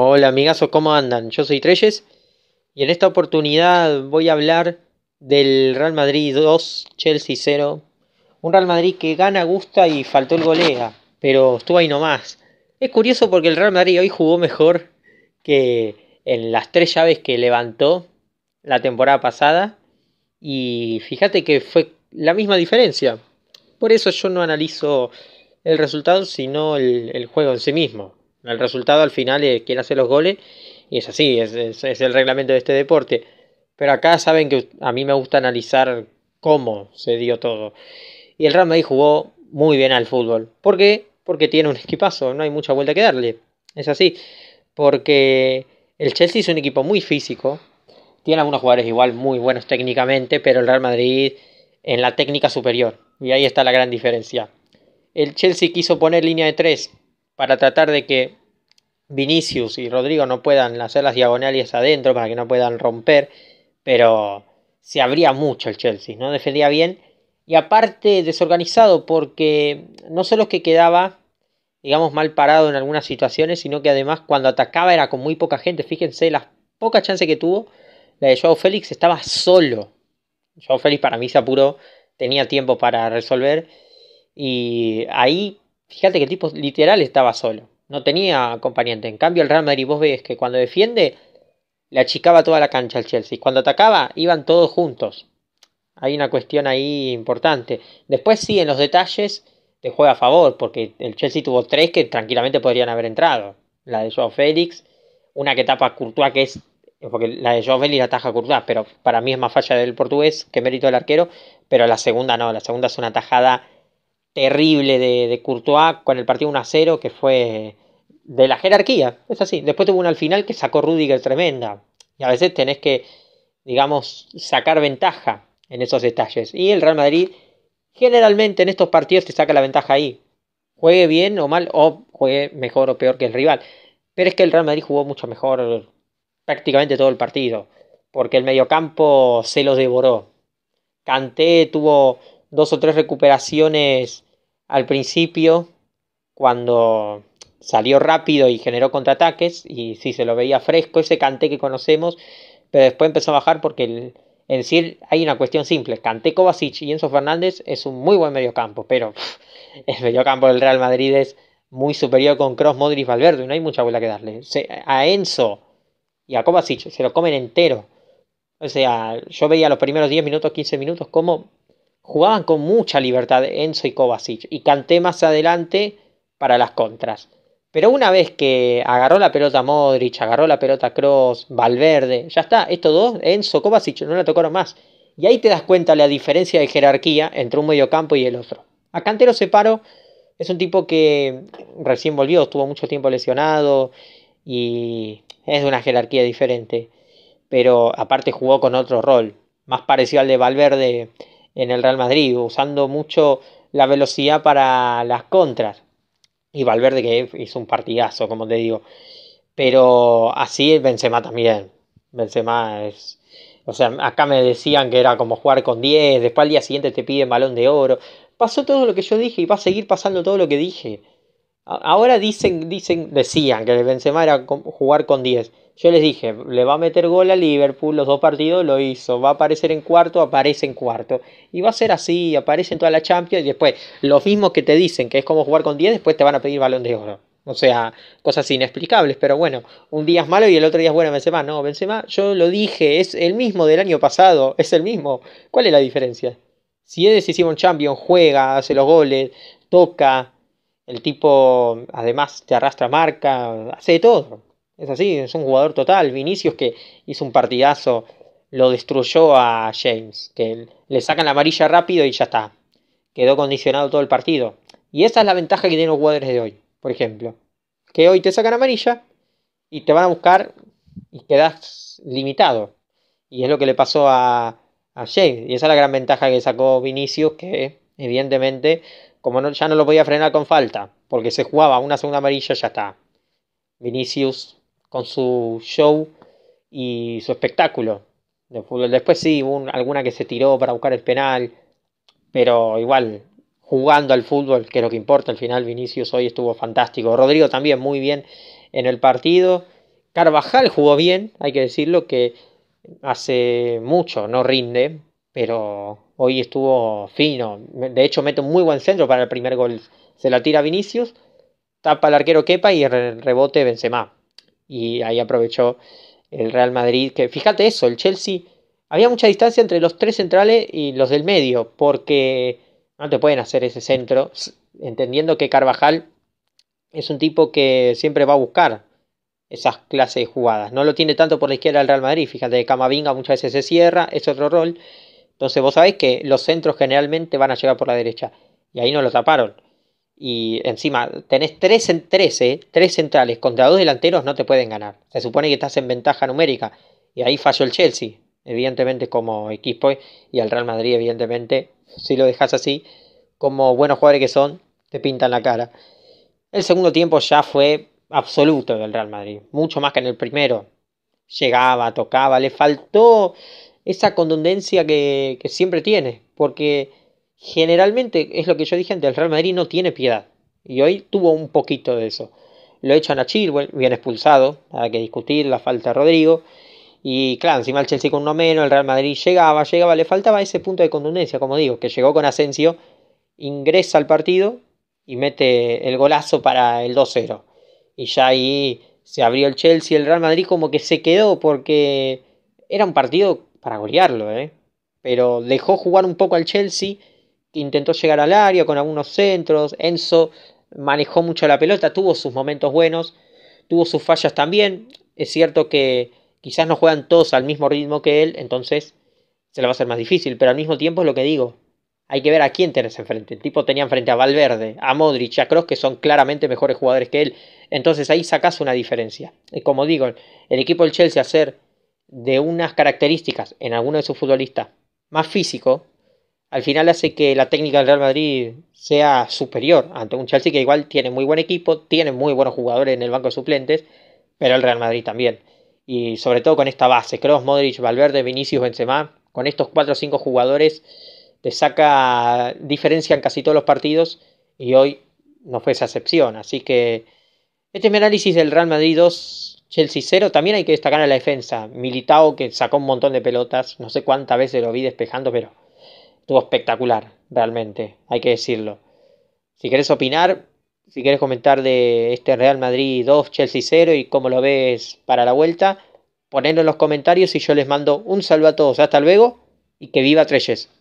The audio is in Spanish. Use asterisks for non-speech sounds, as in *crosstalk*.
Hola amigazos, ¿cómo andan? Yo soy Treyes y en esta oportunidad voy a hablar del Real Madrid 2, Chelsea 0. Un Real Madrid que gana, gusta y faltó el golea, pero estuvo ahí nomás. Es curioso porque el Real Madrid hoy jugó mejor que en las tres llaves que levantó la temporada pasada y fíjate que fue la misma diferencia. Por eso yo no analizo el resultado, sino el, el juego en sí mismo el resultado al final es eh, quien hace los goles y es así, es, el reglamento de este deporte. Pero acá saben que a mí me gusta analizar cómo se dio todo. Y el Real Madrid jugó muy bien al fútbol. ¿Por qué? Porque tiene un equipazo, no hay mucha vuelta que darle. Es así, porque el Chelsea es un equipo muy físico, tiene algunos jugadores igual muy buenos técnicamente, pero el Real Madrid en la técnica superior. Y ahí está la gran diferencia. El Chelsea quiso poner línea de tres para tratar de que Vinicius y Rodrigo no puedan hacer las diagonales adentro para que no puedan romper, pero se abría mucho el Chelsea, no defendía bien y aparte desorganizado porque no solo es que quedaba digamos mal parado en algunas situaciones, sino que además cuando atacaba era con muy poca gente, fíjense las pocas chances que tuvo, la de Joao Félix estaba solo. Joao Félix para mí se apuró, tenía tiempo para resolver y ahí Fíjate que el tipo literal estaba solo, no tenía acompañante. En cambio, el Real Madrid, vos ves que cuando defiende, le achicaba toda la cancha al Chelsea. Cuando atacaba, iban todos juntos. Hay una cuestión ahí importante. Después, sí, en los detalles te juega a favor, porque el Chelsea tuvo tres que tranquilamente podrían haber entrado. La de Joao Félix, una que tapa Courtois, que es. Porque la de Joao Félix ataja a Courtois, pero para mí es más falla del portugués que mérito del arquero. Pero la segunda no, la segunda es una tajada terrible de, de Courtois con el partido 1 0 que fue de la jerarquía. Es así. Después tuvo una al final que sacó Rudiger tremenda. Y a veces tenés que, digamos, sacar ventaja en esos detalles. Y el Real Madrid generalmente en estos partidos te saca la ventaja ahí. Juegue bien o mal, o juegue mejor o peor que el rival. Pero es que el Real Madrid jugó mucho mejor prácticamente todo el partido. Porque el mediocampo se lo devoró. Canté tuvo dos o tres recuperaciones al principio cuando salió rápido y generó contraataques y sí se lo veía fresco ese Canté que conocemos, pero después empezó a bajar porque en sí hay una cuestión simple, Canté Kovacic y Enzo Fernández es un muy buen mediocampo, pero *laughs* el mediocampo del Real Madrid es muy superior con Cross, Modric, Valverde, y no hay mucha vuelta que darle. a Enzo y a Kovacic se lo comen entero. O sea, yo veía los primeros 10 minutos, 15 minutos como jugaban con mucha libertad Enzo y Kovacic y Canté más adelante para las contras. Pero una vez que agarró la pelota Modric, agarró la pelota Cross, Valverde, ya está, estos dos, Enzo, Kovacic, no la tocaron más. Y ahí te das cuenta la diferencia de jerarquía entre un mediocampo y el otro. A Canté lo separo, es un tipo que recién volvió, estuvo mucho tiempo lesionado y es de una jerarquía diferente. Pero aparte jugó con otro rol, más parecido al de Valverde en el Real Madrid, usando mucho la velocidad para las contras. Y Valverde que hizo un partidazo, como te digo. Pero así Benzema también. Benzema es... O sea, acá me decían que era como jugar con 10, después al día siguiente te piden balón de oro. Pasó todo lo que yo dije y va a seguir pasando todo lo que dije. Ahora dicen, dicen, decían que Benzema era jugar con 10. Yo les dije, le va a meter gol a Liverpool, los dos partidos lo hizo, va a aparecer en cuarto, aparece en cuarto. Y va a ser así, aparece en toda la Champions y después los mismos que te dicen que es como jugar con 10, después te van a pedir balón de oro. O sea, cosas inexplicables, pero bueno, un día es malo y el otro día es bueno Benzema. No, Benzema, yo lo dije, es el mismo del año pasado, *laughs* es el mismo. ¿Cuál es la diferencia? Si es decisivo un Champions, juega, hace los goles, toca, el tipo, además, te arrastra marca, hace de todo. Es así, es un jugador total. Vinicius, que hizo un partidazo, lo destruyó a James. Que le sacan la amarilla rápido y ya está. Quedó condicionado todo el partido. Y esa es la ventaja que tienen los jugadores de hoy, por ejemplo. Que hoy te sacan amarilla y te van a buscar y quedas limitado. Y es lo que le pasó a, a James. Y esa es la gran ventaja que sacó Vinicius, que evidentemente como ya no lo podía frenar con falta, porque se jugaba una segunda amarilla, ya está. Vinicius con su show y su espectáculo de fútbol. Después sí, alguna que se tiró para buscar el penal, pero igual, jugando al fútbol, que es lo que importa, al final Vinicius hoy estuvo fantástico. Rodrigo también muy bien en el partido. Carvajal jugó bien, hay que decirlo, que hace mucho no rinde, pero Hoy estuvo fino. De hecho, mete un muy buen centro para el primer gol. Se la tira Vinicius, tapa al arquero Kepa y el rebote Benzema. Y ahí aprovechó el Real Madrid. Que fíjate eso, el Chelsea. Había mucha distancia entre los tres centrales y los del medio, porque no te pueden hacer ese centro, entendiendo que Carvajal es un tipo que siempre va a buscar esas clases de jugadas. No lo tiene tanto por la izquierda el Real Madrid. Fíjate, Camavinga muchas veces se cierra, es otro rol. Entonces vos sabés que los centros generalmente van a llegar por la derecha. Y ahí no lo taparon. Y encima, tenés tres en 13, eh, centrales contra dos delanteros no te pueden ganar. Se supone que estás en ventaja numérica. Y ahí falló el Chelsea, evidentemente como equipo. Y al Real Madrid, evidentemente, si lo dejas así, como buenos jugadores que son, te pintan la cara. El segundo tiempo ya fue absoluto del Real Madrid. Mucho más que en el primero. Llegaba, tocaba, le faltó esa contundencia que, siempre tiene, porque generalmente es lo que yo dije antes, el Real Madrid no tiene piedad, y hoy tuvo un poquito de eso. Lo echan a Chilwell, bien expulsado, nada que discutir, la falta de Rodrigo, y claro, encima el Chelsea con uno menos, el Real Madrid llegaba, llegaba, le faltaba ese punto de contundencia, como digo, que llegó con Asensio, ingresa al partido y mete el golazo para el 2-0. Y ya ahí se abrió el Chelsea, el Real Madrid como que se quedó porque era un partido para golearlo, ¿eh? Pero dejó jugar un poco al Chelsea, intentó llegar al área con algunos centros. Enzo manejó mucho la pelota, tuvo sus momentos buenos, tuvo sus fallas también. Es cierto que quizás no juegan todos al mismo ritmo que él, entonces se le va a hacer más difícil, pero al mismo tiempo es lo que digo. Hay que ver a quién tenés enfrente. El tipo tenía enfrente a Valverde, a Modric, a Kroos, que son claramente mejores jugadores que él. Entonces ahí sacas una diferencia. Y como digo, el equipo del Chelsea hacer de unas características en alguno de sus futbolistas más físico, al final hace que la técnica del Real Madrid sea superior ante un Chelsea que igual tiene muy buen equipo, tiene muy buenos jugadores en el banco de suplentes, pero el Real Madrid también. Y sobre todo con esta base, Kroos, Modric, Valverde, Vinicius, Benzema, con estos 4 o 5 jugadores te saca diferencia en casi todos los partidos y hoy no fue esa excepción. Así que este es mi análisis del Real Madrid 2, Chelsea 0, también hay que destacar a la defensa. Militao que sacó un montón de pelotas, no sé cuántas veces lo vi despejando, pero estuvo espectacular, realmente, hay que decirlo. Si querés opinar, si querés comentar de este Real Madrid 2, Chelsea 0 y cómo lo ves para la vuelta, ponedlo en los comentarios y yo les mando un saludo a todos. Hasta luego y que viva Treyes.